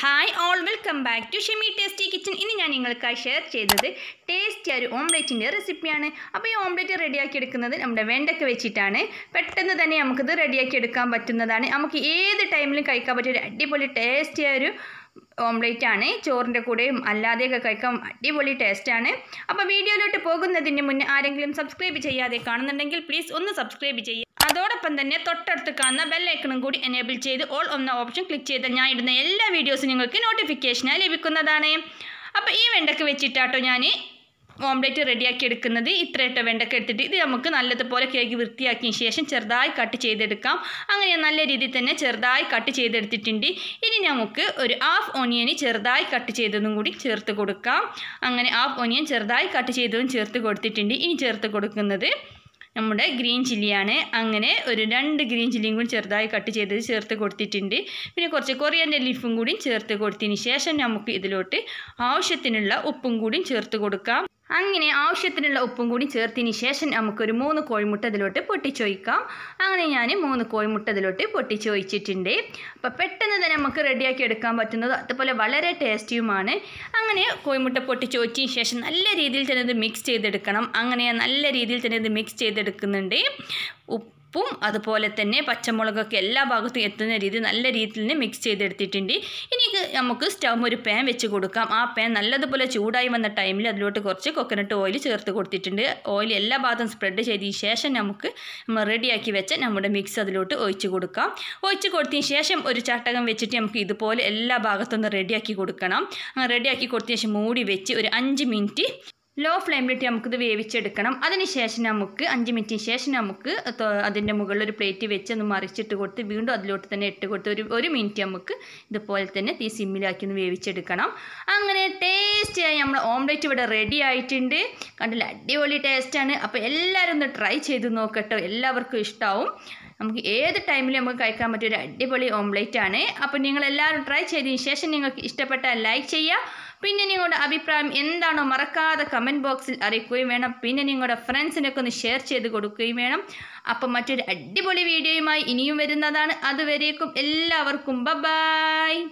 hi all welcome back to Shemi tasty kitchen ഇന്ന് ഞാൻ നിങ്ങൾക്കായി ഷെയർ ചെയ്തത് ടേസ്റ്റി ഒരു ഓംലെറ്റിൻ്റെ റെസിപ്പിയാണ് അപ്പോൾ ഈ ഓംലെറ്റ് റെഡിയാക്കി എടുക്കുന്നത് നമ്മുടെ വെണ്ടയ്ക്ക് വെച്ചിട്ടാണ് പെട്ടെന്ന് തന്നെ നമുക്കിത് റെഡിയാക്കി എടുക്കാൻ പറ്റുന്നതാണ് നമുക്ക് ഏത് ടൈമിലും കഴിക്കാൻ പറ്റിയ ഒരു അടിപൊളി ടേസ്റ്റി ഒരു ആണ് ചോറിൻ്റെ കൂടെയും അല്ലാതെയൊക്കെ കഴിക്കാൻ അടിപൊളി ടേസ്റ്റാണ് അപ്പോൾ വീഡിയോയിലോട്ട് പോകുന്നതിന് മുന്നേ ആരെങ്കിലും സബ്സ്ക്രൈബ് ചെയ്യാതെ കാണുന്നുണ്ടെങ്കിൽ പ്ലീസ് ഒന്ന് സബ്സ്ക്രൈബ് ചെയ്യുക അതോടൊപ്പം തന്നെ തൊട്ടടുത്ത് കാണുന്ന ബെല്ലൈക്കണും കൂടി എനേബിൾ ചെയ്ത് ഓൾ എന്ന ഓപ്ഷൻ ക്ലിക്ക് ചെയ്താൽ ഞാൻ ഇടുന്ന എല്ലാ വീഡിയോസും നിങ്ങൾക്ക് നോട്ടിഫിക്കേഷനായി ലഭിക്കുന്നതാണ് അപ്പോൾ ഈ വെണ്ടയ്ക്ക് വെച്ചിട്ടാട്ടോ ഞാൻ ഓംലെറ്റ് റെഡിയാക്കി എടുക്കുന്നത് ഇത്രയിട്ട വെണ്ടക്ക എടുത്തിട്ട് ഇത് നമുക്ക് നല്ലതുപോലെ കേക്ക് വൃത്തിയാക്കിയ ശേഷം ചെറുതായി കട്ട് ചെയ്തെടുക്കാം അങ്ങനെ നല്ല രീതിയിൽ തന്നെ ചെറുതായി കട്ട് ചെയ്തെടുത്തിട്ടുണ്ട് ഇനി നമുക്ക് ഒരു ഹാഫ് ഓണിയൻ ചെറുതായി കട്ട് ചെയ്തതും കൂടി ചേർത്ത് കൊടുക്കാം അങ്ങനെ ഹാഫ് ഓണിയൻ ചെറുതായി കട്ട് ചെയ്തതും ചേർത്ത് കൊടുത്തിട്ടുണ്ട് ഇനി ചേർത്ത് കൊടുക്കുന്നത് നമ്മുടെ ഗ്രീൻ ചില്ലിയാണ് അങ്ങനെ ഒരു രണ്ട് ഗ്രീൻ ചില്ലിയും കൂടി ചെറുതായി കട്ട് ചെയ്ത് ചേർത്ത് കൊടുത്തിട്ടുണ്ട് പിന്നെ കുറച്ച് കൊറിയൻ്റെ ലീഫും കൂടി ചേർത്ത് കൊടുത്തതിന് ശേഷം നമുക്ക് ഇതിലോട്ട് ആവശ്യത്തിനുള്ള ഉപ്പും കൂടി ചേർത്ത് കൊടുക്കാം അങ്ങനെ ആവശ്യത്തിനുള്ള ഉപ്പും കൂടി ചേർത്തതിന് ശേഷം നമുക്കൊരു മൂന്ന് കോഴിമുട്ട ഇതിലോട്ട് പൊട്ടിച്ചൊഴിക്കാം അങ്ങനെ ഞാൻ മൂന്ന് കോഴിമുട്ട ഇതിലോട്ട് പൊട്ടിച്ചൊഴിച്ചിട്ടുണ്ട് അപ്പോൾ പെട്ടെന്ന് തന്നെ നമുക്ക് റെഡിയാക്കി എടുക്കാൻ പറ്റുന്നത് അതുപോലെ വളരെ ടേസ്റ്റിയുമാണ് അങ്ങനെ കോഴിമുട്ട പൊട്ടിച്ചൊഴിച്ചതിന് ശേഷം നല്ല രീതിയിൽ തന്നെ ഇത് മിക്സ് ചെയ്തെടുക്കണം അങ്ങനെ നല്ല രീതിയിൽ തന്നെ ഇത് മിക്സ് ചെയ്തെടുക്കുന്നുണ്ട് ഉപ്പ് ഉപ്പും അതുപോലെ തന്നെ പച്ചമുളകൊക്കെ എല്ലാ ഭാഗത്തും എത്തുന്ന രീതി നല്ല രീതിയിൽ തന്നെ മിക്സ് ചെയ്തെടുത്തിട്ടുണ്ട് ഇനി നമുക്ക് സ്റ്റവ് ഒരു പാൻ വെച്ച് കൊടുക്കാം ആ പാൻ നല്ലതുപോലെ ചൂടായി വന്ന ടൈമിൽ അതിലോട്ട് കുറച്ച് കോക്കനട്ട് ഓയിൽ ചേർത്ത് കൊടുത്തിട്ടുണ്ട് ഓയിൽ എല്ലാ ഭാഗത്തും സ്പ്രെഡ് ചെയ്തതിന് ശേഷം നമുക്ക് നമ്മൾ റെഡിയാക്കി വെച്ച നമ്മുടെ മിക്സ് അതിലോട്ട് ഒഴിച്ച് കൊടുക്കാം ഒഴിച്ച് കൊടുത്തതിന് ശേഷം ഒരു ചട്ടകം വെച്ചിട്ട് നമുക്ക് ഇതുപോലെ എല്ലാ ഭാഗത്തും ഒന്ന് റെഡിയാക്കി കൊടുക്കണം റെഡിയാക്കി കൊടുത്തതിന് ശേഷം മൂടി വെച്ച് ഒരു അഞ്ച് മിനിറ്റ് ലോ ഫ്ലെയിമിലിട്ട് നമുക്കിത് വേവിച്ചെടുക്കണം അതിനുശേഷം നമുക്ക് അഞ്ച് മിനിറ്റിന് ശേഷം നമുക്ക് അതിൻ്റെ മുകളിൽ ഒരു പ്ലേറ്റ് വെച്ച് ഒന്ന് മറിച്ചിട്ട് കൊടുത്ത് വീണ്ടും അതിലോട്ട് തന്നെ ഇട്ട് കൊടുത്ത് ഒരു ഒരു മിനിറ്റ് നമുക്ക് ഇതുപോലെ തന്നെ തീ സിമ്മിലാക്കി ഒന്ന് വേവിച്ചെടുക്കണം അങ്ങനെ ടേസ്റ്റിയായി നമ്മൾ ഓംലെറ്റ് ഇവിടെ റെഡി ആയിട്ടുണ്ട് കണ്ടില്ല അടിപൊളി ടേസ്റ്റാണ് അപ്പോൾ എല്ലാവരും ഒന്ന് ട്രൈ ചെയ്ത് നോക്കട്ടോ എല്ലാവർക്കും ഇഷ്ടമാവും നമുക്ക് ഏത് ടൈമിലും നമുക്ക് കഴിക്കാൻ പറ്റിയ ഒരു അടിപൊളി ഓംലേറ്റ് ആണ് അപ്പോൾ നിങ്ങൾ എല്ലാവരും ട്രൈ ചെയ്തതിന് ശേഷം നിങ്ങൾക്ക് ഇഷ്ടപ്പെട്ട ലൈക്ക് ചെയ്യുക പിന്നെ നിങ്ങളുടെ അഭിപ്രായം എന്താണോ മറക്കാതെ കമൻറ്റ് ബോക്സിൽ അറിയിക്കുകയും വേണം പിന്നെ നിങ്ങളുടെ ഫ്രണ്ട്സിനൊക്കെ ഒന്ന് ഷെയർ ചെയ്ത് കൊടുക്കുകയും വേണം അപ്പം മറ്റൊരു അടിപൊളി വീഡിയോയുമായി ഇനിയും വരുന്നതാണ് അതുവരേക്കും എല്ലാവർക്കും ബബായ്